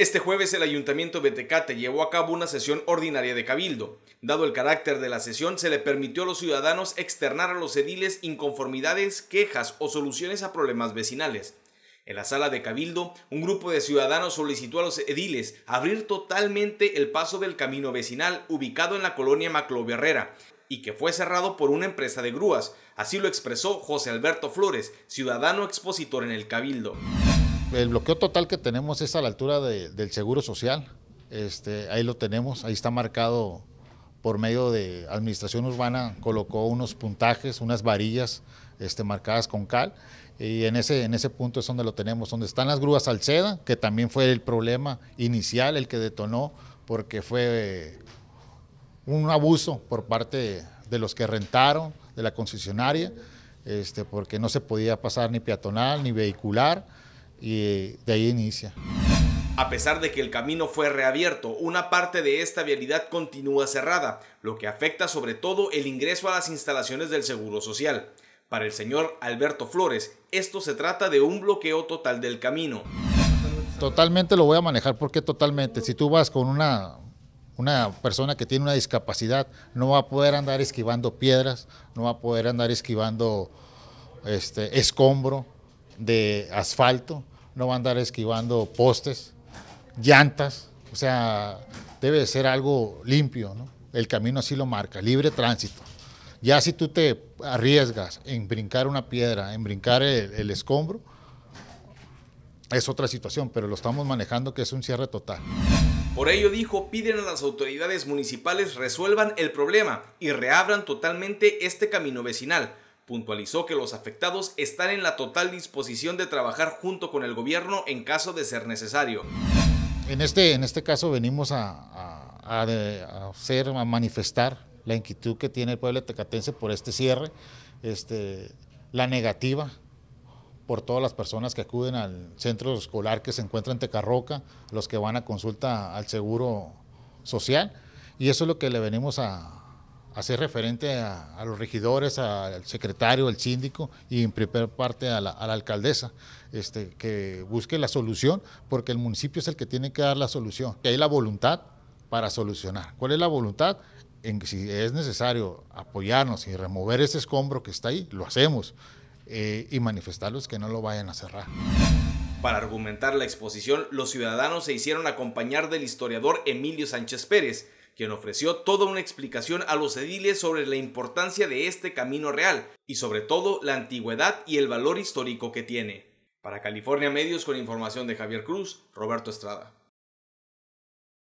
Este jueves el Ayuntamiento de Tecate llevó a cabo una sesión ordinaria de cabildo. Dado el carácter de la sesión, se le permitió a los ciudadanos externar a los ediles inconformidades, quejas o soluciones a problemas vecinales. En la sala de cabildo, un grupo de ciudadanos solicitó a los ediles abrir totalmente el paso del camino vecinal ubicado en la colonia Maclovio Herrera y que fue cerrado por una empresa de grúas. Así lo expresó José Alberto Flores, ciudadano expositor en el cabildo el bloqueo total que tenemos es a la altura de, del Seguro Social. Este, ahí lo tenemos, ahí está marcado por medio de Administración Urbana, colocó unos puntajes, unas varillas este, marcadas con cal. Y en ese, en ese punto es donde lo tenemos, donde están las grúas Salceda, que también fue el problema inicial, el que detonó, porque fue un abuso por parte de los que rentaron, de la concesionaria, este, porque no se podía pasar ni peatonal ni vehicular y eh, de ahí inicia. A pesar de que el camino fue reabierto, una parte de esta vialidad continúa cerrada, lo que afecta sobre todo el ingreso a las instalaciones del Seguro Social. Para el señor Alberto Flores, esto se trata de un bloqueo total del camino. Totalmente lo voy a manejar, porque totalmente, si tú vas con una, una persona que tiene una discapacidad, no va a poder andar esquivando piedras, no va a poder andar esquivando este, escombro, de asfalto, no va a andar esquivando postes, llantas, o sea, debe ser algo limpio, El camino así lo marca, libre tránsito. Ya si tú te arriesgas en brincar una piedra, en brincar el, el escombro, es otra situación, pero lo estamos manejando que es un cierre total. Por ello dijo, piden a las autoridades municipales resuelvan el problema y reabran totalmente este camino vecinal Puntualizó que los afectados están en la total disposición de trabajar junto con el gobierno en caso de ser necesario. En este, en este caso venimos a, a, a, hacer, a manifestar la inquietud que tiene el pueblo tecatense por este cierre, este, la negativa por todas las personas que acuden al centro escolar que se encuentra en Tecarroca, los que van a consulta al seguro social, y eso es lo que le venimos a, hacer referente a, los regidores, al secretario, al síndico y en primera parte a la, alcaldesa, este, que busque la solución, porque el municipio es el que tiene que dar la solución, que hay la voluntad para solucionar. ¿Cuál es la voluntad? En, si es necesario apoyarnos y remover ese escombro que está ahí, lo hacemos eh, y manifestarlos que no lo vayan a cerrar. Para argumentar la exposición, los ciudadanos se hicieron acompañar del historiador Emilio Sánchez Pérez, quien ofreció toda una explicación a los ediles sobre la importancia de este camino real y sobre todo la antigüedad y el valor histórico que tiene. Para California Medios con información de Javier Cruz, Roberto Estrada.